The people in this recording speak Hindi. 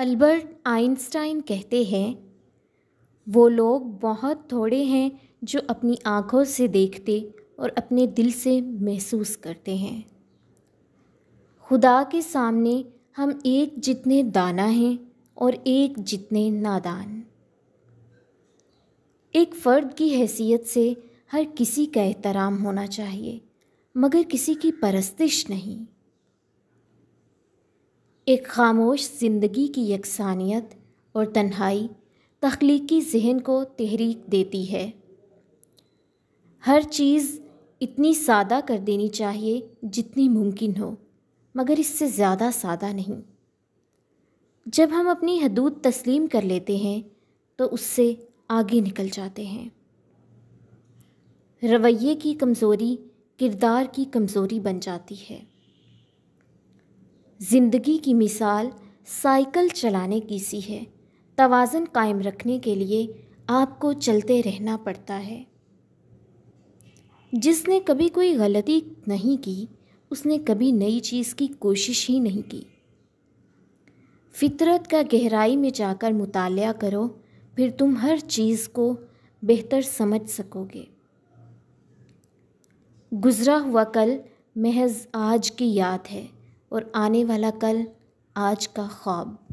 अल्बर्ट आइंस्टाइन कहते हैं वो लोग बहुत थोड़े हैं जो अपनी आँखों से देखते और अपने दिल से महसूस करते हैं खुदा के सामने हम एक जितने दाना हैं और एक जितने नादान एक फ़र्द की हैसियत से हर किसी का एहतराम होना चाहिए मगर किसी की परस्तिश नहीं एक खामोश ज़िंदगी की यकसानियत और तन्हाई तख्लीकी जहन को तहरीक देती है हर चीज़ इतनी सादा कर देनी चाहिए जितनी मुमकिन हो मगर इससे ज़्यादा सादा नहीं जब हम अपनी हदूद तस्लीम कर लेते हैं तो उससे आगे निकल जाते हैं रवैये की कमज़ोरी किरदार की कमज़ोरी बन जाती है ज़िंदगी की मिसाल साइकिल चलाने की सी है तवाज़न कायम रखने के लिए आपको चलते रहना पड़ता है जिसने कभी कोई गलती नहीं की उसने कभी नई चीज़ की कोशिश ही नहीं की फितरत का गहराई में जाकर मुताल करो फिर तुम हर चीज़ को बेहतर समझ सकोगे गुज़रा हुआ कल महज आज की याद है और आने वाला कल आज का ख्वाब